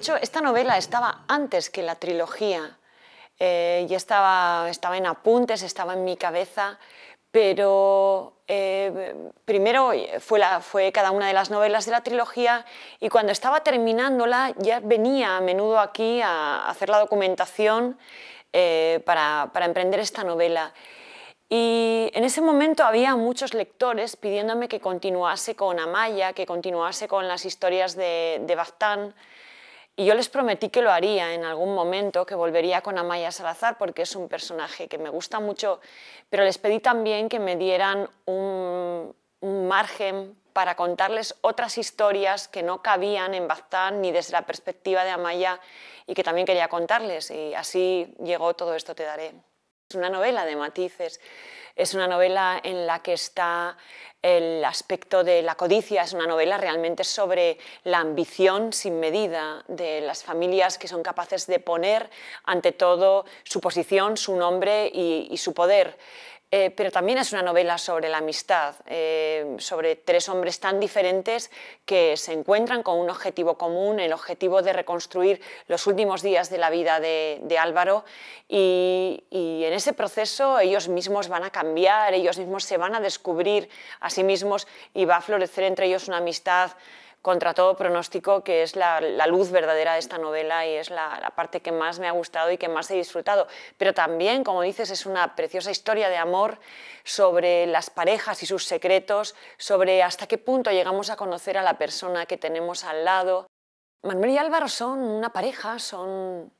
hecho, esta novela estaba antes que la trilogía. Eh, ya estaba, estaba en apuntes, estaba en mi cabeza, pero eh, primero fue, fue cada una de las novelas de la trilogía y cuando estaba terminándola ya venía a menudo aquí a hacer la documentación eh, para, para emprender esta novela. Y en ese momento había muchos lectores pidiéndome que continuase con Amaya, que continuase con las historias de, de y yo les prometí que lo haría en algún momento, que volvería con Amaya Salazar, porque es un personaje que me gusta mucho, pero les pedí también que me dieran un, margen para contarles otras historias que no cabían en Baztán ni desde la perspectiva de Amaya y que también quería contarles. Y así llegó Todo esto te daré. Es una novela de matices. Es una novela en la que está el aspecto de la codicia, es una novela realmente sobre la ambición sin medida de las familias que son capaces de poner ante todo su posición, su nombre y, su poder. Eh, pero también es una novela sobre la amistad, eh, sobre tres hombres tan diferentes que se encuentran con un objetivo común, el objetivo de reconstruir los últimos días de la vida de, Álvaro y, en ese proceso ellos mismos van a cambiar, ellos mismos se van a descubrir a sí mismos y va a florecer entre ellos una amistad contra todo pronóstico, que es la, luz verdadera de esta novela y es la, parte que más me ha gustado y que más he disfrutado. Pero también, como dices, es una preciosa historia de amor sobre las parejas y sus secretos, sobre hasta qué punto llegamos a conocer a la persona que tenemos al lado, Manuel y Álvaro son una pareja, son,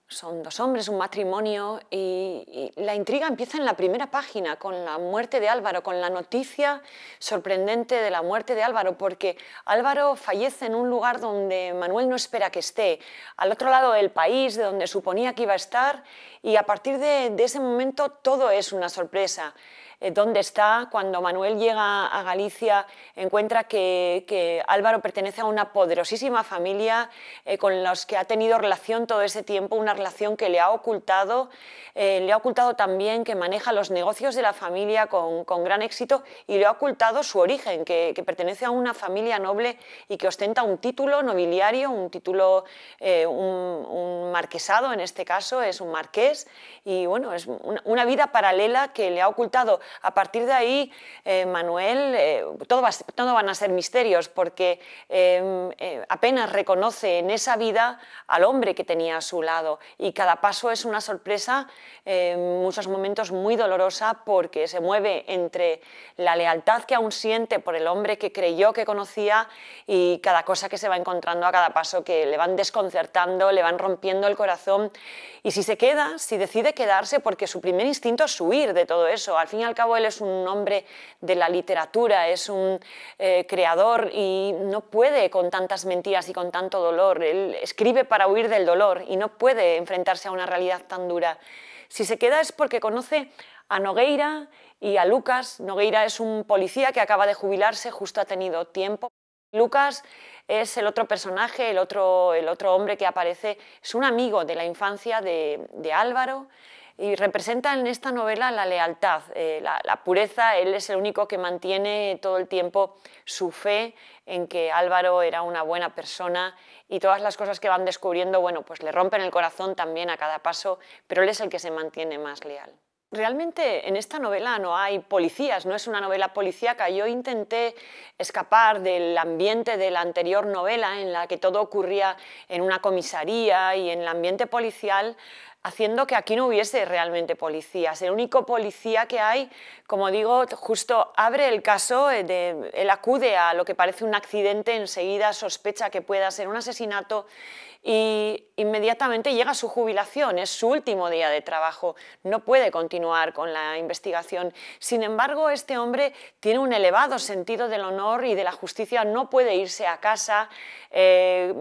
dos hombres, un matrimonio y, la intriga empieza en la primera página con la muerte de Álvaro, con la noticia sorprendente de la muerte de Álvaro, porque Álvaro fallece en un lugar donde Manuel no espera que esté, al otro lado del país, de donde suponía que iba a estar, y a partir de ese momento todo es una sorpresa. Eh, dónde está. Cuando Manuel llega a Galicia, encuentra que, Álvaro pertenece a una poderosísima familia eh, con los que ha tenido relación todo ese tiempo, una relación que le ha ocultado, eh, le ha ocultado también que maneja los negocios de la familia con, gran éxito y le ha ocultado su origen, que, pertenece a una familia noble y que ostenta un título nobiliario, un título, un, marquesado en este caso, es un marqués y bueno, es una vida paralela que le ha ocultado a partir de ahí, eh, Manuel, eh, todo, todo, van a ser misterios, porque em, eh, apenas reconoce en esa vida al hombre que tenía a su lado y cada paso es una sorpresa, en em, muchos momentos muy dolorosa, porque se mueve entre la lealtad que aún siente por el hombre que creyó que conocía y cada cosa que se va encontrando a cada paso, que le van desconcertando, le van rompiendo el corazón y si se queda, si decide quedarse, porque su primer instinto es huir de todo eso, al fin al él es un hombre de la literatura, es un eh, creador y no puede con tantas mentiras y con tanto dolor. Él escribe para huir del dolor y no puede enfrentarse a una realidad tan dura. Si se queda es porque conoce a Nogueira y a Lucas. Nogueira es un policía que acaba de jubilarse, justo ha tenido tiempo. Lucas es el otro personaje, el otro, hombre que aparece, es un amigo de la infancia de Álvaro y representa en esta novela la lealtad, eh, la, pureza. Él es el único que mantiene todo el tiempo su fe en que Álvaro era una buena persona y todas las cosas que van descubriendo, bueno, pues le rompen el corazón también a cada paso, pero él es el que se mantiene más leal. Realmente en esta novela no hay policías, no es una novela policíaca. Yo intenté escapar del ambiente de la anterior novela en la que todo ocurría en una comisaría y en el ambiente policial haciendo que aquí no hubiese realmente policías. El único policía que hay, como digo, justo abre el caso, eh, de, él acude a lo que parece un accidente, enseguida sospecha que pueda ser un asesinato y inmediatamente llega su jubilación, es su último día de trabajo, no puede continuar con la investigación. Sin embargo, este hombre tiene un elevado sentido del honor y de la justicia, no puede irse a casa eh,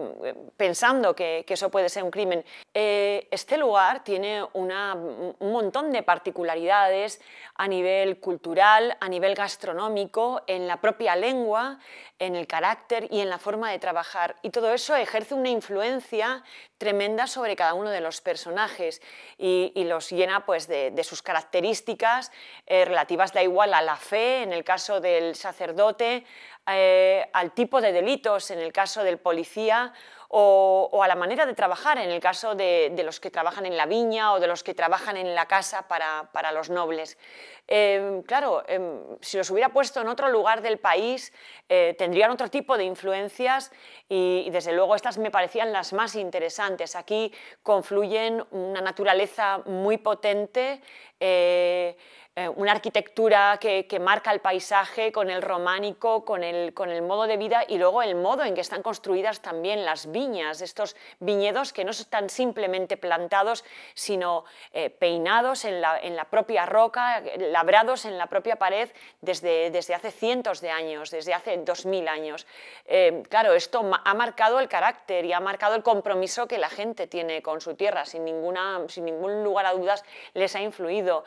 pensando que, eso puede ser un crimen. Eh, este lugar tiene un montón de particularidades a nivel cultural, a nivel gastronómico, en la propia lengua, en el carácter y en la forma de trabajar. Y todo eso ejerce una influencia Yeah tremenda sobre cada uno de los personajes y, los llena pues, de, sus características eh, relativas da igual a la fe, en el caso del sacerdote, eh, al tipo de delitos, en el caso del policía, o, a la manera de trabajar, en el caso de, los que trabajan en la viña o de los que trabajan en la casa para, para los nobles. Em, claro, em, si los hubiera puesto en otro lugar del país, eh, tendrían otro tipo de influencias y, desde luego estas me parecían las más interesantes aquí confluyen una naturaleza muy potente, eh, eh, una arquitectura que, marca el paisaje con el románico, con el, con el modo de vida y luego el modo en que están construidas también las viñas, estos viñedos que no están simplemente plantados, sino eh, peinados en la, propia roca, labrados en la propia pared desde, desde hace cientos de años, desde hace dos mil años. Eh, claro, esto ha marcado el carácter y ha marcado el compromiso que la gente tiene con su tierra, sin, ninguna, sin ningún lugar a dudas les ha influido.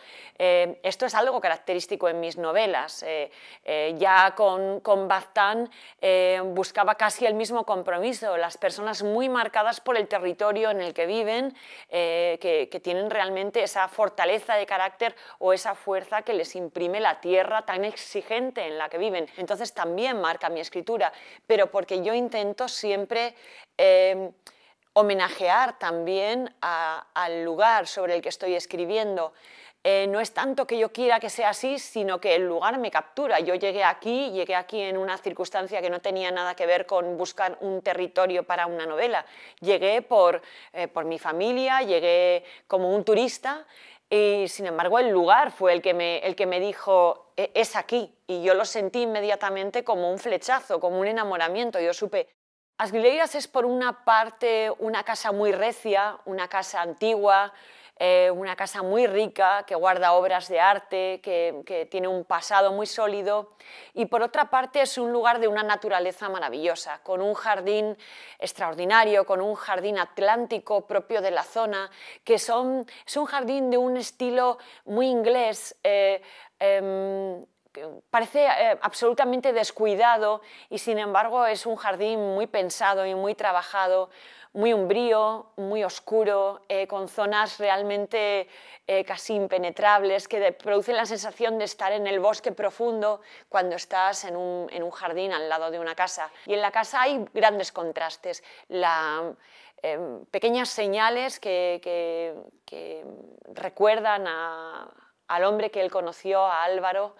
Esto es algo característico en mis novelas. Eh, eh, ya con, con Baztán eh, buscaba casi el mismo compromiso. Las personas muy marcadas por el territorio en el que viven, que, tienen realmente esa fortaleza de carácter o esa fuerza que les imprime la tierra tan exigente en la que viven. Entonces también marca mi escritura, pero porque yo intento siempre homenajear también al lugar sobre el que estoy escribiendo. Eh, no es tanto que yo quiera que sea así, sino que el lugar me captura. Yo llegué aquí, llegué aquí en una circunstancia que no tenía nada que ver con buscar un territorio para una novela. Llegué por, eh, mi familia, llegué como un turista y sin embargo el lugar fue el que me, el que me dijo e, es aquí y yo lo sentí inmediatamente como un flechazo, como un enamoramiento. Yo supe, Asguileiras es por una parte una casa muy recia, una casa antigua, eh, una casa muy rica, que guarda obras de arte, que, tiene un pasado muy sólido y por otra parte es un lugar de una naturaleza maravillosa, con un jardín extraordinario, con un jardín atlántico propio de la zona, que son, es un jardín de un estilo muy inglés. Eh, em, parece eh, absolutamente descuidado y sin embargo es un jardín muy pensado y muy trabajado, muy umbrío, muy oscuro, eh, con zonas realmente eh, casi impenetrables que producen la sensación de estar en el bosque profundo cuando estás en un, en un jardín al lado de una casa. Y en la casa hay grandes contrastes. Em, pequeñas señales que, recuerdan al hombre que él conoció, a Álvaro,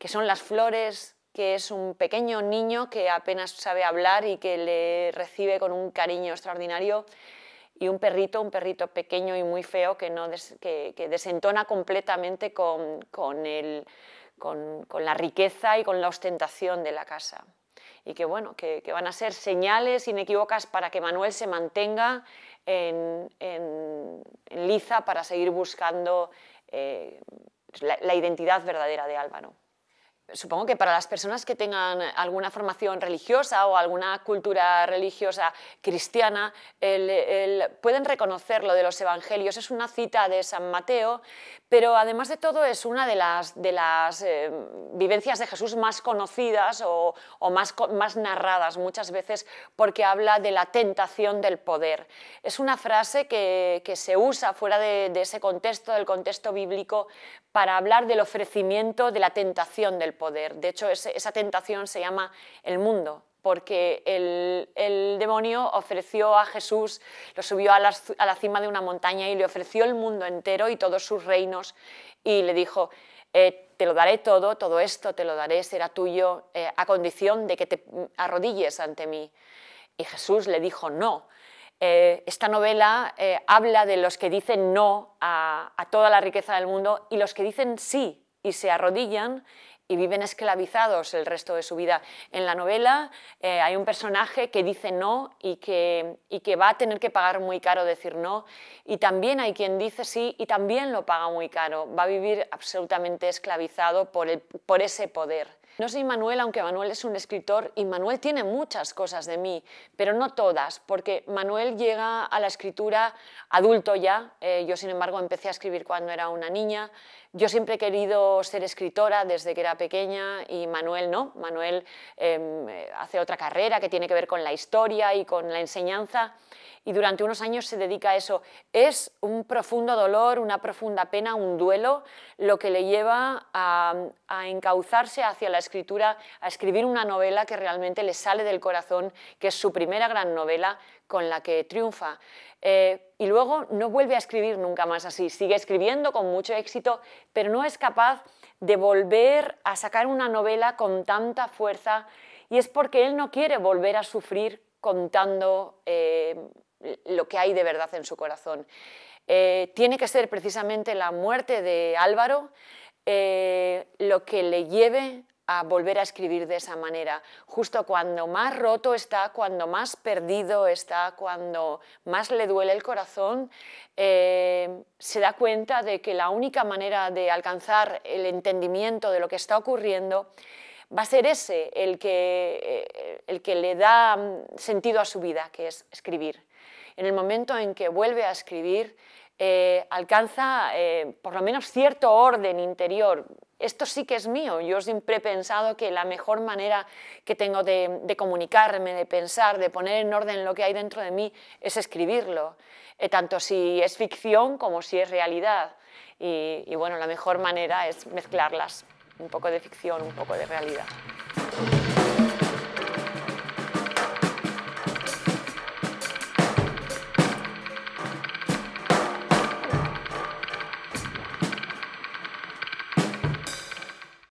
que son las flores, que es un pequeño niño que apenas sabe hablar y que le recibe con un cariño extraordinario, y un perrito, un perrito pequeño y muy feo que, no que, desentona completamente con, con, con, la riqueza y con la ostentación de la casa y que bueno, que, van a ser señales inequívocas para que Manuel se mantenga en, en, liza para seguir buscando eh, la, identidad verdadera de Álvaro supongo que para las personas que tengan alguna formación religiosa o alguna cultura religiosa cristiana, pueden reconocer lo de los evangelios. Es una cita de San Mateo, pero además de todo es una de las, de las eh, vivencias de Jesús más conocidas o, más, más narradas muchas veces porque habla de la tentación del poder. Es una frase que, se usa fuera de ese contexto, del contexto bíblico, para hablar del ofrecimiento de la tentación del poder poder. De hecho, esa tentación se llama el mundo, porque el, demonio ofreció a Jesús, lo subió a la, cima de una montaña y le ofreció el mundo entero y todos sus reinos y le dijo, eh, te lo daré todo, todo esto te lo daré, será tuyo, eh, a condición de que te arrodilles ante mí. Y Jesús le dijo, no. Eh, esta novela habla de los que dicen no a toda la riqueza del mundo y los que dicen sí y se arrodillan y viven esclavizados el resto de su vida. En la novela eh, hay un personaje que dice no y que, y que va a tener que pagar muy caro decir no, y también hay quien dice sí y también lo paga muy caro, va a vivir absolutamente esclavizado por ese poder. No soy Manuel, aunque Manuel es un escritor y Manuel tiene muchas cosas de mí, pero no todas, porque Manuel llega a la escritura adulto ya. Eh, yo, sin embargo, empecé a escribir cuando era una niña. Yo siempre he querido ser escritora desde que era pequeña y Manuel no. Manuel em, hace otra carrera que tiene que ver con la historia y con la enseñanza y durante unos años se dedica a eso. Es un profundo dolor, una profunda pena, un duelo, lo que le lleva a encauzarse hacia la escritura escritura a escribir una novela que realmente le sale del corazón, que es su primera gran novela con la que triunfa. Eh, y luego no vuelve a escribir nunca más así, sigue escribiendo con mucho éxito, pero no es capaz de volver a sacar una novela con tanta fuerza y es porque él no quiere volver a sufrir contando eh, lo que hay de verdad en su corazón. Eh, tiene que ser precisamente la muerte de Álvaro lo que le lleve a volver a escribir de esa manera. Justo cuando más roto está, cuando más perdido está, cuando más le duele el corazón, eh, se da cuenta de que la única manera de alcanzar el entendimiento de lo que está ocurriendo va a ser ese el que, eh, el que le da mm, sentido a su vida, que es escribir. En el momento en que vuelve a escribir, eh, alcanza eh, por lo menos cierto orden interior. Esto sí que es mío. Yo siempre he pensado que la mejor manera que tengo de, comunicarme, de pensar, de poner en orden lo que hay dentro de mí es escribirlo, eh, tanto si es ficción como si es realidad. y bueno, la mejor manera es mezclarlas, un poco de ficción, un poco de realidad.